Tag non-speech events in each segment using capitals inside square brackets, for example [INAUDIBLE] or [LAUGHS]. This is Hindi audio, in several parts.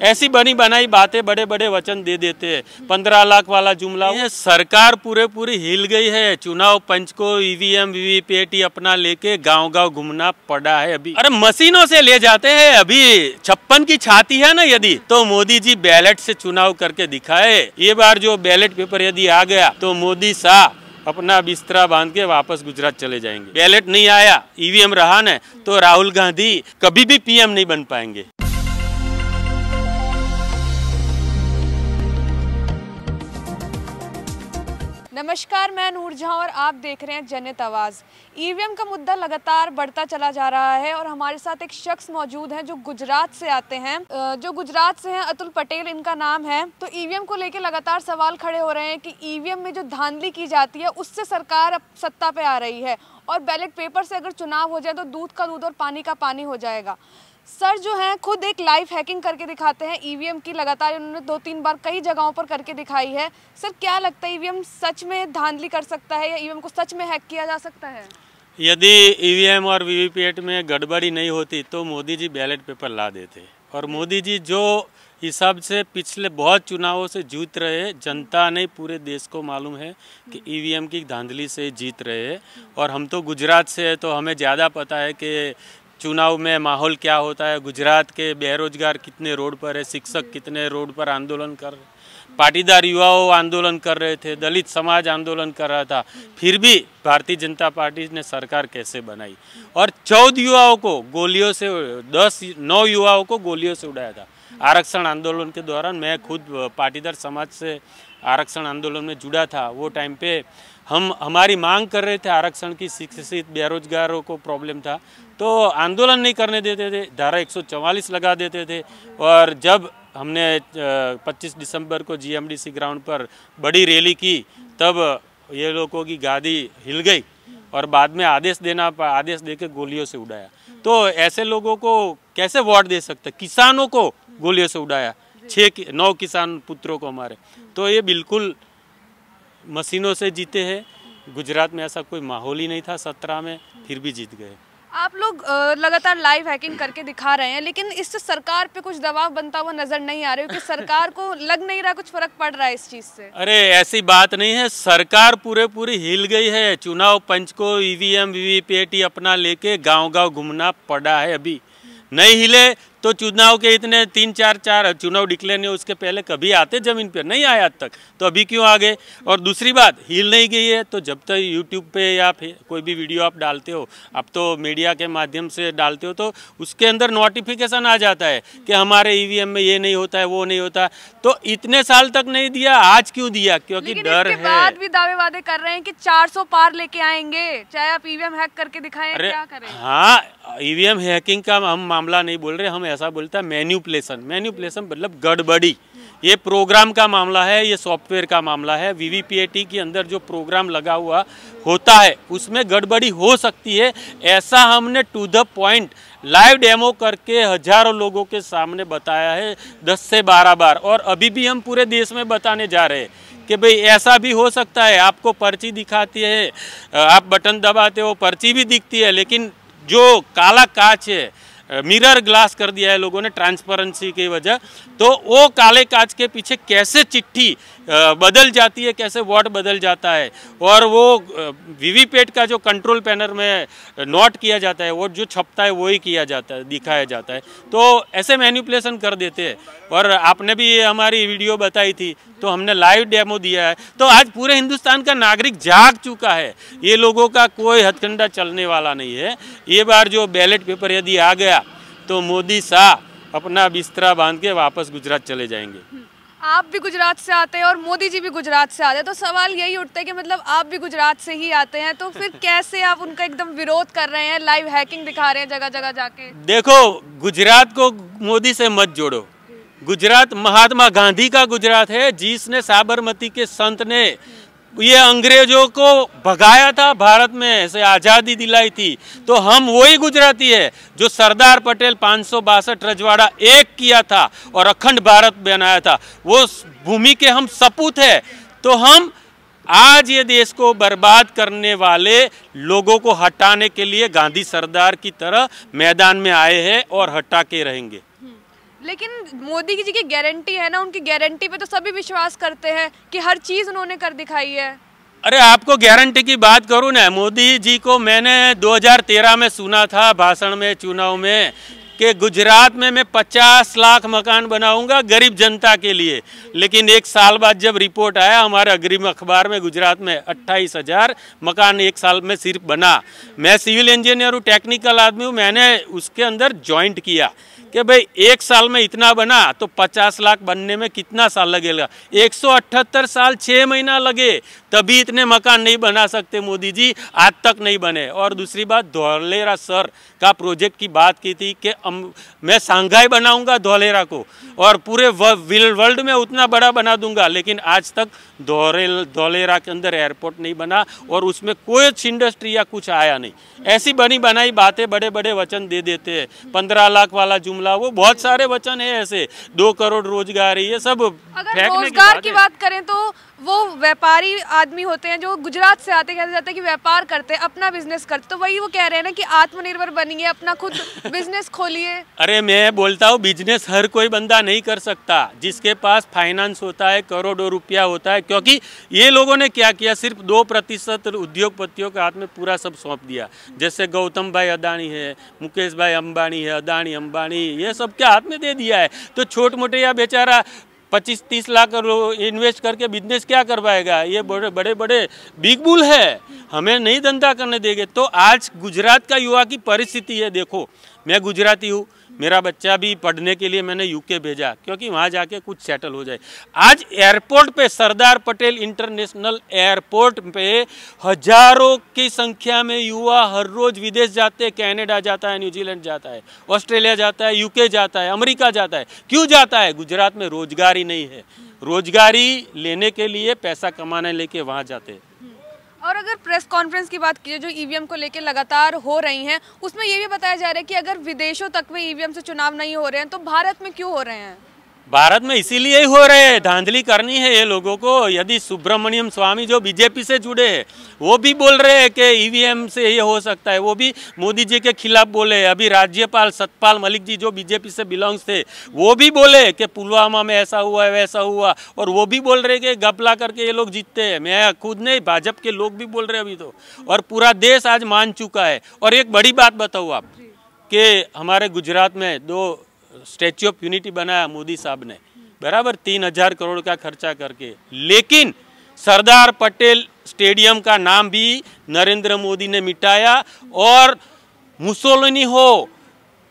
ऐसी बनी बनाई बातें बड़े बड़े वचन दे देते हैं पंद्रह लाख वाला जुमला ये सरकार पूरे पूरी हिल गई है चुनाव पंच को ईवीएम e वीवीपीएटी अपना लेके गांव गांव घूमना पड़ा है अभी अरे मशीनों से ले जाते हैं अभी छप्पन की छाती है ना यदि तो मोदी जी बैलेट से चुनाव करके दिखाए ये बार जो बैलेट पेपर यदि आ गया तो मोदी शाह अपना बिस्तरा बांध के वापस गुजरात चले जाएंगे बैलेट नहीं आया ईवीएम e रहा न तो राहुल गांधी कभी भी पीएम नहीं बन पाएंगे नमस्कार मैं नूर झा और आप देख रहे हैं जनित आवाज़ ईवीएम e का मुद्दा लगातार बढ़ता चला जा रहा है और हमारे साथ एक शख्स मौजूद हैं जो गुजरात से आते हैं जो गुजरात से हैं अतुल पटेल इनका नाम है तो ईवीएम e को लेकर लगातार सवाल खड़े हो रहे हैं कि ईवीएम e में जो धांधली की जाती है उससे सरकार अब सत्ता पे आ रही है और बैलेट पेपर से अगर चुनाव हो जाए तो दूध का दूध और पानी का पानी हो जाएगा सर जो हैं खुद एक लाइव हैकिंग करके दिखाते हैं ईवीएम e की लगातार उन्होंने दो तीन बार कई जगहों पर करके दिखाई है सर क्या लगता है ईवीएम e सच में धांधली कर सकता है या ईवीएम e को सच में हैक किया जा सकता है यदि ईवीएम और वीवीपैट में गड़बड़ी नहीं होती तो मोदी जी बैलेट पेपर ला देते और मोदी जी जो हिसाब से पिछले बहुत चुनावों से जीत रहे जनता ने पूरे देश को मालूम है कि ईवीएम की धांधली से जीत रहे और हम तो गुजरात से है तो हमें ज़्यादा पता है कि चुनाव में माहौल क्या होता है गुजरात के बेरोजगार कितने रोड पर है शिक्षक कितने रोड पर आंदोलन कर रहे पाटीदार युवाओं आंदोलन कर रहे थे दलित समाज आंदोलन कर रहा था फिर भी भारतीय जनता पार्टी ने सरकार कैसे बनाई और चौदह युवाओं को गोलियों से दस नौ युवाओं को गोलियों से उड़ाया था आरक्षण आंदोलन के दौरान मैं खुद पाटीदार समाज से आरक्षण आंदोलन में जुड़ा था वो टाइम पे हम हमारी मांग कर रहे थे आरक्षण की शिक्षित बेरोजगारों को प्रॉब्लम था तो आंदोलन नहीं करने देते थे धारा 144 लगा देते थे और जब हमने 25 दिसंबर को जीएमडीसी ग्राउंड पर बड़ी रैली की तब ये लोगों की गादी हिल गई और बाद में आदेश देना आदेश देके गोलियों से उड़ाया तो ऐसे लोगों को कैसे वोट दे सकते किसानों को गोलियों से उड़ाया छः नौ किसान पुत्रों को हमारे तो ये बिल्कुल मशीनों से जीते हैं गुजरात में ऐसा कोई माहौल ही नहीं था सत्रह में फिर भी जीत गए आप लोग लगातार लाइव हैकिंग करके दिखा रहे हैं लेकिन इससे सरकार पे कुछ दबाव बनता हुआ नजर नहीं आ रहा क्योंकि सरकार को लग नहीं रहा कुछ फर्क पड़ रहा है इस चीज से अरे ऐसी बात नहीं है सरकार पूरे पूरी हिल गई है चुनाव पंच को ईवीएम e वीवीपीएटी अपना लेके गांव गांव घूमना पड़ा है अभी नहीं हिले तो चुनाव के इतने तीन चार चार चुनाव डिक्लेयर नहीं उसके पहले कभी आते जमीन पर नहीं आए आज तक तो अभी क्यों आ गए और दूसरी बात हिल नहीं गई है तो जब तक यूट्यूब पे या फिर कोई भी वीडियो आप डालते हो आप तो मीडिया के माध्यम से डालते हो तो उसके अंदर नोटिफिकेशन आ जाता है कि हमारे ई e में ये नहीं होता है वो नहीं होता तो इतने साल तक नहीं दिया आज क्यों दिया क्योंकि डर है बाद भी दावे वादे कर रहे हैं कि चार पार लेके आएंगे चाहे आप ईवीएम e हैक करके दिखाए हाँ ईवीएम e हैकिंग का हम मामला नहीं बोल रहे हम ऐसा बोलता है मैन्यूपलेसन मैन्यूपलेसन मतलब गड़बड़ी ये प्रोग्राम का मामला है ये सॉफ्टवेयर का मामला है वीवीपीएटी के अंदर जो प्रोग्राम लगा हुआ होता है उसमें गड़बड़ी हो सकती है ऐसा हमने to the point live demo करके हजारों लोगों के सामने बताया है दस से बारह बार और अभी भी हम पूरे देश में बताने जा रहे हैं कि भाई ऐसा भी हो सकता है आपको पर्ची दिखाती है आप बटन दबाते हो पर्ची भी दिखती है लेकिन जो काला काच है मिरर ग्लास कर दिया है लोगों ने ट्रांसपेरेंसी की वजह तो वो काले कांच के पीछे कैसे चिट्ठी बदल जाती है कैसे वार्ड बदल जाता है और वो वीवीपैट का जो कंट्रोल पैनल में नोट किया जाता है वो जो छपता है वही किया जाता है दिखाया जाता है तो ऐसे मैन्यूपुलेशन कर देते हैं और आपने भी ये हमारी वीडियो बताई थी तो हमने लाइव डेमो दिया है तो आज पूरे हिंदुस्तान का नागरिक जाग चुका है ये लोगों का कोई हथकंडा चलने वाला नहीं है ये बार जो बैलेट पेपर यदि आ गया तो मोदी शाह अपना बिस्तरा बांध के वापस गुजरात चले जाएंगे आप भी गुजरात से आते हैं और मोदी जी भी गुजरात से आते हैं तो सवाल यही उठता है कि मतलब आप भी गुजरात से ही आते हैं तो फिर कैसे आप उनका एकदम विरोध कर रहे हैं लाइव हैकिंग दिखा रहे हैं जगह जगह जाके देखो गुजरात को मोदी से मत जोड़ो गुजरात महात्मा गांधी का गुजरात है जिसने साबरमती के संत ने ये अंग्रेजों को भगाया था भारत में ऐसे आज़ादी दिलाई थी तो हम वही गुजराती है जो सरदार पटेल पाँच सौ बासठ रजवाड़ा एक किया था और अखंड भारत बनाया था वो भूमि के हम सपूत है तो हम आज ये देश को बर्बाद करने वाले लोगों को हटाने के लिए गांधी सरदार की तरह मैदान में आए हैं और हटा के रहेंगे लेकिन मोदी जी की गारंटी है ना उनकी गारंटी पे तो सभी विश्वास करते हैं कि हर चीज़ उन्होंने कर दिखाई है अरे आपको गारंटी की बात करूँ ना मोदी जी को मैंने 2013 में सुना था भाषण में चुनाव में कि गुजरात में मैं 50 लाख मकान बनाऊंगा गरीब जनता के लिए लेकिन एक साल बाद जब रिपोर्ट आया हमारे अग्रिम अखबार में गुजरात में अट्ठाईस हज़ार मकान एक साल में सिर्फ बना मैं सिविल इंजीनियर हूँ टेक्निकल आदमी हूँ मैंने उसके अंदर ज्वाइंट किया कि भाई एक साल में इतना बना तो 50 लाख बनने में कितना साल लगेगा एक साल छः महीना लगे तभी इतने मकान नहीं बना सकते मोदी जी आज तक नहीं बने और दूसरी बात धौलेरा सर का प्रोजेक्ट की बात की थी कि हम मैं सांघाई बनाऊंगा धोलेरा को और पूरे वर्ल्ड में उतना बड़ा बना दूंगा लेकिन आज तक धोरे धोलेरा के अंदर एयरपोर्ट नहीं बना और उसमें कोई इंडस्ट्री या कुछ आया नहीं ऐसी बनी बनाई बातें बड़े बड़े वचन दे देते हैं पंद्रह लाख वाला जुमला वो बहुत सारे वचन है ऐसे दो करोड़ रोजगारी ये सब रोजगार की बात करें तो वो व्यापारी आदमी होते हैं जो गुजरात से आते कहते जाते हैं कि व्यापार करते हैं अपना बिजनेस करते तो वही वो कह रहे हैं ना कि आत्मनिर्भर बनिए अपना खुद बिजनेस [LAUGHS] खोलिए चाहिए अरे मैं बोलता हूँ बिजनेस हर कोई बंदा नहीं कर सकता जिसके पास फाइनेंस होता है करोड़ों रुपया होता है क्योंकि ये लोगों ने क्या किया सिर्फ दो प्रतिशत उद्योगपतियों के हाथ में पूरा सब सौंप दिया जैसे गौतम भाई अदानी है मुकेश भाई अम्बानी है अदानी अम्बानी ये सब के हाथ में दे दिया है तो छोट मोटे या बेचारा पच्चीस तीस लाख इन्वेस्ट करके बिजनेस क्या करवाएगा ये बड़े बड़े बड़े बिग बुल है हमें नहीं धंधा करने देंगे तो आज गुजरात का युवा की परिस्थिति है देखो मैं गुजराती हूँ मेरा बच्चा भी पढ़ने के लिए मैंने यूके भेजा क्योंकि वहाँ जाके कुछ सेटल हो जाए आज एयरपोर्ट पे सरदार पटेल इंटरनेशनल एयरपोर्ट पे हजारों की संख्या में युवा हर रोज विदेश जाते हैं कैनेडा जाता है न्यूजीलैंड जाता है ऑस्ट्रेलिया जाता है यूके जाता है अमेरिका जाता है क्यों जाता है गुजरात में रोजगारी नहीं है रोजगारी लेने के लिए पैसा कमाने लेके वहाँ जाते हैं अगर प्रेस कॉन्फ्रेंस की बात की जो ईवीएम को लेकर लगातार हो रही हैं उसमें ये भी बताया जा रहा है कि अगर विदेशों तक में ईवीएम से चुनाव नहीं हो रहे हैं तो भारत में क्यों हो रहे हैं भारत में इसीलिए हो रहे हैं धांधली करनी है ये लोगों को यदि सुब्रमण्यम स्वामी जो बीजेपी से जुड़े हैं वो भी बोल रहे हैं कि ईवीएम से ये हो सकता है वो भी मोदी जी के खिलाफ बोले अभी राज्यपाल सतपाल मलिक जी जो बीजेपी से बिलोंग थे वो भी बोले कि पुलवामा में ऐसा हुआ है वैसा हुआ और वो भी बोल रहे कि गपला करके ये लोग जीतते हैं मैं खुद नहीं भाजपा के लोग भी बोल रहे अभी तो और पूरा देश आज मान चुका है और एक बड़ी बात बताऊँ आप कि हमारे गुजरात में दो स्टेच्यू ऑफ यूनिटी बनाया मोदी साहब ने बराबर तीन हजार करोड़ का खर्चा करके लेकिन सरदार पटेल स्टेडियम का नाम भी नरेंद्र मोदी ने मिटाया और मुसोलिनी हो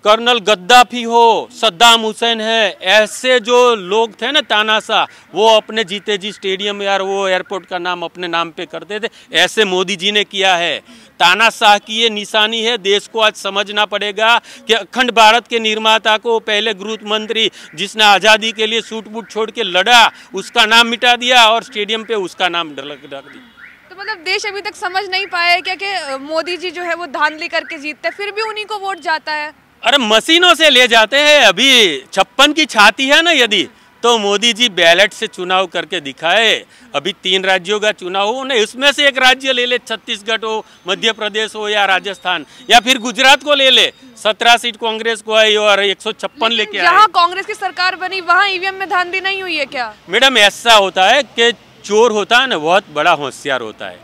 कर्नल गद्दाफी हो सद्दाम हुसैन है ऐसे जो लोग थे ना तानाशाह वो अपने जीते जी स्टेडियम यार वो एयरपोर्ट का नाम अपने नाम पे करते थे ऐसे मोदी जी ने किया है तानाशाह की ये निशानी है देश को आज समझना पड़ेगा कि अखंड भारत के निर्माता को पहले गृह मंत्री जिसने आज़ादी के लिए सूट बूट छोड़ के लड़ा उसका नाम मिटा दिया और स्टेडियम पे उसका नाम रख दिया तो मतलब देश अभी तक समझ नहीं पाया है क्या कि मोदी जी जो है वो धांधली करके जीतते फिर भी उन्हीं को वोट जाता है अरे मशीनों से ले जाते हैं अभी छप्पन की छाती है ना यदि तो मोदी जी बैलेट से चुनाव करके दिखाए अभी तीन राज्यों का चुनाव हो ना इसमें से एक राज्य ले ले छत्तीसगढ़ हो मध्य प्रदेश हो या राजस्थान या फिर गुजरात को ले ले सत्रह सीट कांग्रेस को आई और एक सौ छप्पन लेके आए कांग्रेस की सरकार बनी वहाँ ईवीएम में भी नहीं हुई है क्या मैडम ऐसा होता है कि चोर होता है ना बहुत बड़ा होशियार होता है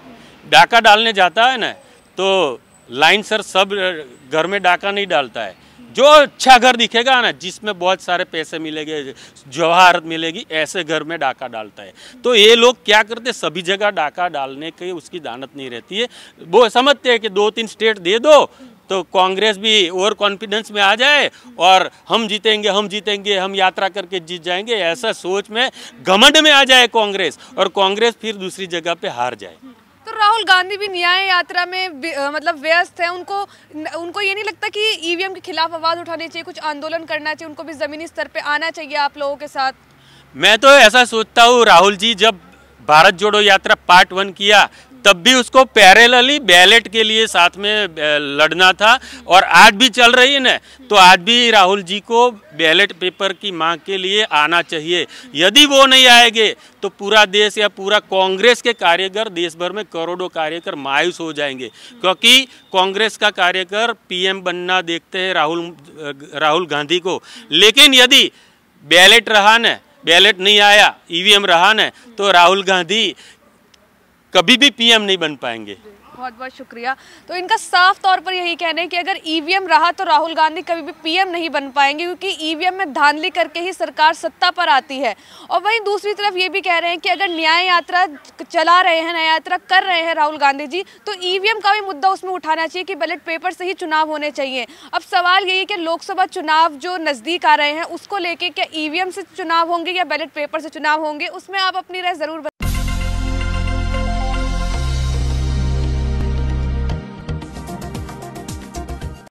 डाका डालने जाता है ना तो लाइन सर सब घर में डाका नहीं डालता है जो अच्छा घर दिखेगा ना जिसमें बहुत सारे पैसे मिलेंगे जवाहरत मिलेगी ऐसे घर में डाका डालता है तो ये लोग क्या करते सभी जगह डाका डालने की उसकी दानत नहीं रहती है वो समझते हैं कि दो तीन स्टेट दे दो तो कांग्रेस भी ओवर कॉन्फिडेंस में आ जाए और हम जीतेंगे हम जीतेंगे हम यात्रा करके जीत जाएंगे ऐसा सोच में घमंड में आ जाए कांग्रेस और कांग्रेस फिर दूसरी जगह पे हार जाए राहुल गांधी भी न्याय यात्रा में मतलब व्यस्त है उनको उनको ये नहीं लगता कि ईवीएम के खिलाफ आवाज़ उठानी चाहिए कुछ आंदोलन करना चाहिए उनको भी ज़मीनी स्तर पर आना चाहिए आप लोगों के साथ मैं तो ऐसा सोचता हूँ राहुल जी जब भारत जोड़ो यात्रा पार्ट वन किया तब भी उसको पैरेलली बैलेट के लिए साथ में लड़ना था और आज भी चल रही है न तो आज भी राहुल जी को बैलेट पेपर की मांग के लिए आना चाहिए यदि वो नहीं आएंगे तो पूरा देश या पूरा कांग्रेस के कार्यकर देश भर में करोड़ों कार्यकर मायूस हो जाएंगे क्योंकि कांग्रेस का कार्यकर पीएम बनना देखते हैं राहुल राहुल गांधी को लेकिन यदि बैलेट रहा न बैलेट नहीं आया ईवीएम e रहा न तो राहुल गांधी कभी भी पीएम नहीं बन पाएंगे बहुत बहुत शुक्रिया तो इनका साफ तौर पर यही कहना है कि अगर ईवीएम रहा तो राहुल गांधी कभी भी पीएम नहीं बन पाएंगे क्योंकि ईवीएम में धांधली करके ही सरकार सत्ता पर आती है और वहीं दूसरी तरफ ये भी कह रहे हैं कि अगर न्याय यात्रा चला रहे हैं न्याय यात्रा कर रहे हैं राहुल गांधी जी तो ईवीएम का भी मुद्दा उसमें उठाना चाहिए कि बैलेट पेपर से ही चुनाव होने चाहिए अब सवाल यही है कि लोकसभा चुनाव जो नज़दीक आ रहे हैं उसको लेके क्या ईवीएम से चुनाव होंगे या बैलेट पेपर से चुनाव होंगे उसमें आप अपनी राय ज़रूर